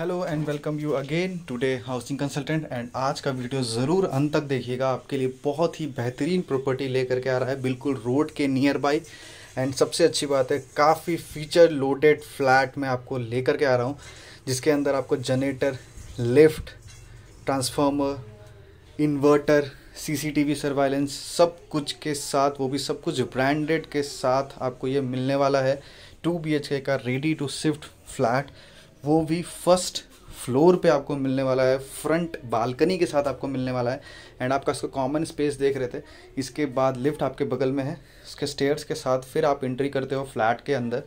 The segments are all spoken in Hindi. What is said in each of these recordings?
hello and welcome you again today housing consultant and आज का वीडियो ज़रूर अंत तक देखिएगा आपके लिए बहुत ही बेहतरीन प्रॉपर्टी लेकर के आ रहा है बिल्कुल रोड के नियर बाई एंड सबसे अच्छी बात है काफ़ी फीचर लोडेड फ्लैट में आपको लेकर के आ रहा हूँ जिसके अंदर आपको generator lift transformer inverter CCTV surveillance सब कुछ के साथ वो भी सब कुछ ब्रांडेड के साथ आपको ये मिलने वाला है टू बी का रेडी टू शिफ्ट फ्लैट वो भी फर्स्ट फ्लोर पे आपको मिलने वाला है फ्रंट बालकनी के साथ आपको मिलने वाला है एंड आपका इसका कॉमन स्पेस देख रहे थे इसके बाद लिफ्ट आपके बगल में है इसके स्टेयर्स के साथ फिर आप एंट्री करते हो फ्लैट के अंदर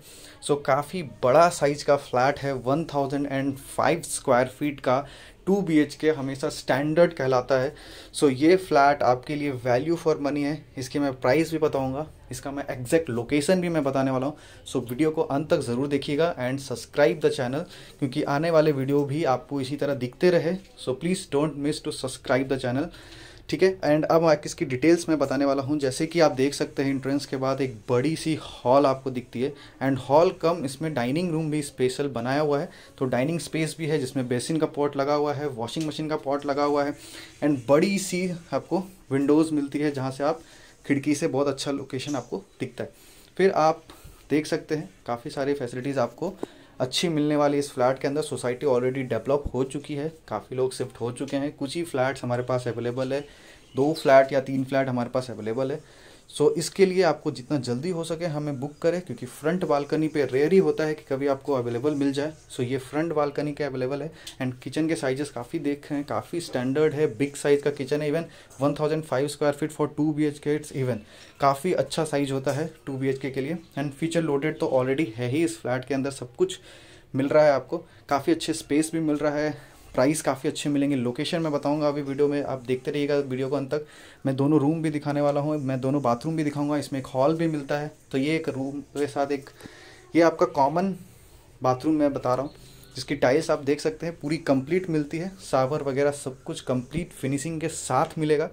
सो so, काफ़ी बड़ा साइज का फ्लैट है 1005 स्क्वायर फीट का टू बी एच के हमेशा स्टैंडर्ड कहलाता है सो so, ये फ्लैट आपके लिए वैल्यू फॉर मनी है इसकी मैं प्राइस भी बताऊँगा इसका मैं एग्जैक्ट लोकेशन भी मैं बताने वाला हूँ सो so, वीडियो को अंत तक ज़रूर देखिएगा एंड सब्सक्राइब द चैनल क्योंकि आने वाले वीडियो भी आपको इसी तरह दिखते रहे so please don't miss to subscribe the channel ठीक है एंड अब आप इसकी डिटेल्स मैं बताने वाला हूँ जैसे कि आप देख सकते हैं इंट्रेंस के बाद एक बड़ी सी हॉल आपको दिखती है एंड हॉल कम इसमें डाइनिंग रूम भी स्पेशल बनाया हुआ है तो डाइनिंग स्पेस भी है जिसमें बेसिन का पॉट लगा हुआ है वॉशिंग मशीन का पॉट लगा हुआ है एंड बड़ी सी आपको विंडोज़ मिलती है जहाँ से आप खिड़की से बहुत अच्छा लोकेशन आपको दिखता है फिर आप देख सकते हैं काफ़ी सारी फैसिलिटीज़ आपको अच्छी मिलने वाली इस फ्लैट के अंदर सोसाइटी ऑलरेडी डेवलप हो चुकी है काफ़ी लोग शिफ्ट हो चुके हैं कुछ ही फ्लैट्स हमारे पास अवेलेबल है दो फ्लैट या तीन फ्लैट हमारे पास अवेलेबल है सो so, इसके लिए आपको जितना जल्दी हो सके हमें बुक करें क्योंकि फ्रंट बालकनी पे रेयर ही होता है कि कभी आपको अवेलेबल मिल जाए सो so, ये फ्रंट बालकनी के अवेलेबल है एंड किचन के साइजेस काफ़ी देख हैं काफ़ी स्टैंडर्ड है बिग साइज़ का किचन है even 1005 square feet for two B H K it's even काफ़ी अच्छा साइज होता है टू बी एच के के लिए एंड फीचर लोडेड तो ऑलरेडी है ही इस फ्लैट के अंदर सब कुछ मिल रहा है आपको काफ़ी अच्छे स्पेस भी मिल रहा है प्राइस काफ़ी अच्छे मिलेंगे लोकेशन मैं बताऊंगा अभी वीडियो में आप देखते रहिएगा वीडियो को अंत तक मैं दोनों रूम भी दिखाने वाला हूँ मैं दोनों बाथरूम भी दिखाऊंगा इसमें एक हॉल भी मिलता है तो ये एक रूम के साथ एक ये आपका कॉमन बाथरूम मैं बता रहा हूँ जिसकी टाइल्स आप देख सकते हैं पूरी कम्प्लीट मिलती है सावर वगैरह सब कुछ कम्प्लीट फिनिशिंग के साथ मिलेगा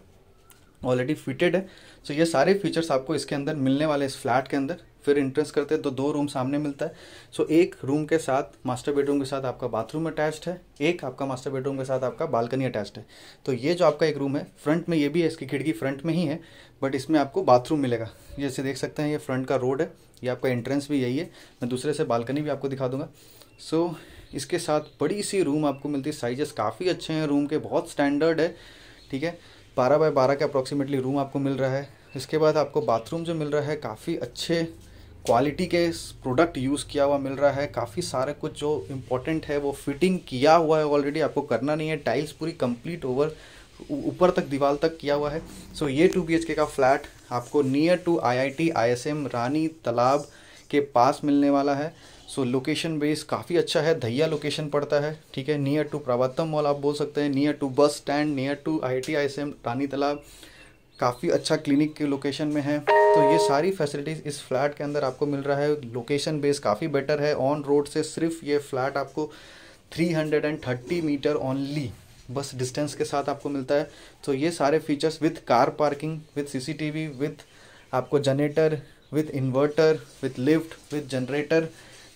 ऑलरेडी फिटेड है सो ये सारे फीचर्स आपको इसके अंदर मिलने वाले इस फ्लैट के अंदर फिर इंट्रेंस करते हैं तो दो रूम सामने मिलता है सो so, एक रूम के साथ मास्टर बेडरूम के साथ आपका बाथरूम अटैच्ड है एक आपका मास्टर बेडरूम के साथ आपका बालकनी अटैच्ड है तो ये जो आपका एक रूम है फ्रंट में ये भी है इसकी खिड़की फ्रंट में ही है बट इसमें आपको बाथरूम मिलेगा जैसे देख सकते हैं ये फ्रंट का रोड है ये आपका एंट्रेंस भी यही है मैं दूसरे से बालकनी भी आपको दिखा दूंगा सो so, इसके साथ बड़ी सी रूम आपको मिलती है साइजेस काफ़ी अच्छे हैं रूम के बहुत स्टैंडर्ड है ठीक है बारह बाय बारह के अप्रॉक्सीमेटली रूम आपको मिल रहा है इसके बाद आपको बाथरूम जो मिल रहा है काफ़ी अच्छे क्वालिटी के प्रोडक्ट यूज़ किया हुआ मिल रहा है काफ़ी सारे कुछ जो इम्पोर्टेंट है वो फिटिंग किया हुआ है ऑलरेडी आपको करना नहीं है टाइल्स पूरी कंप्लीट ओवर ऊपर तक दीवार तक किया हुआ है सो so, ये टू बी का फ्लैट आपको near to IIT ISM Rani Talab के पास मिलने वाला है सो लोकेशन बेस काफ़ी अच्छा है धैया लोकेशन पड़ता है ठीक है नियर टू प्रवातम मॉल आप बोल सकते हैं near to bus stand near to I I T S M Rani Talab काफ़ी अच्छा क्लिनिक के लोकेशन में है तो ये सारी फैसिलिटीज़ इस फ्लैट के अंदर आपको मिल रहा है लोकेशन बेस काफ़ी बेटर है ऑन रोड से सिर्फ ये फ्लैट आपको 330 मीटर ओनली बस डिस्टेंस के साथ आपको मिलता है तो ये सारे features with car parking with C with आपको generator with inverter with lift with generator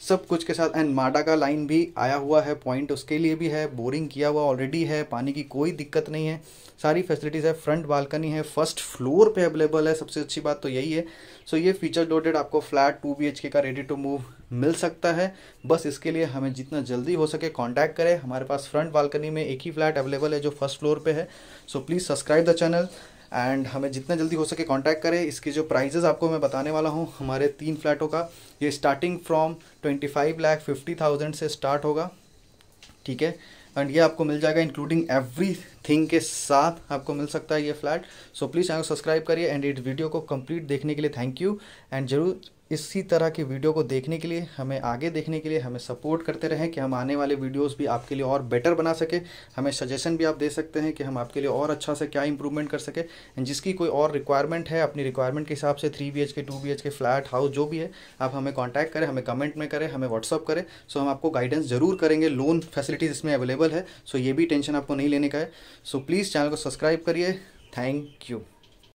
सब कुछ के साथ एंड माडा का लाइन भी आया हुआ है पॉइंट उसके लिए भी है बोरिंग किया हुआ ऑलरेडी है पानी की कोई दिक्कत नहीं है सारी फैसिलिटीज़ है फ्रंट बालकनी है फर्स्ट फ्लोर पे अवेलेबल है सबसे अच्छी बात तो यही है सो so, ये फीचर लोडेड आपको फ्लैट टू बी का रेडी टू मूव मिल सकता है बस इसके लिए हमें जितना जल्दी हो सके कॉन्टैक्ट करें हमारे पास फ्रंट बालकनी में एक ही फ्लैट अवेलेबल है जो फर्स्ट फ्लोर पर है so please subscribe the channel and हमें जितना जल्दी हो सके कांटेक्ट करें इसके जो प्राइजेज़ आपको मैं बताने वाला हूँ हमारे तीन फ्लैटों का ये starting from twenty five lakh fifty thousand से स्टार्ट होगा ठीक है एंड ये आपको मिल जाएगा इंक्लूडिंग एवरी थिंग के साथ आपको मिल सकता है ये flat so please channel subscribe करिए एंड इस वीडियो को कंप्लीट देखने के लिए थैंक यू एंड जरूर इसी तरह की वीडियो को देखने के लिए हमें आगे देखने के लिए हमें सपोर्ट करते रहें कि हम आने वाले वीडियोस भी आपके लिए और बेटर बना सके हमें सजेशन भी आप दे सकते हैं कि हम आपके लिए और अच्छा से क्या इंप्रूवमेंट कर सके जिसकी कोई और रिक्वायरमेंट है अपनी रिक्वायरमेंट के हिसाब से three B H K two B H K flat house जो भी है आप हमें कॉन्टैक्ट करें हमें कमेंट में करें हमें व्हाट्सअप करें सो हम आपको गाइडेंस जरूर करेंगे लोन फैसिलिटीज़ इसमें अवेलेबल है सो ये भी टेंशन आपको नहीं लेने का है सो प्लीज़ चैनल को सब्सक्राइब करिए थैंक यू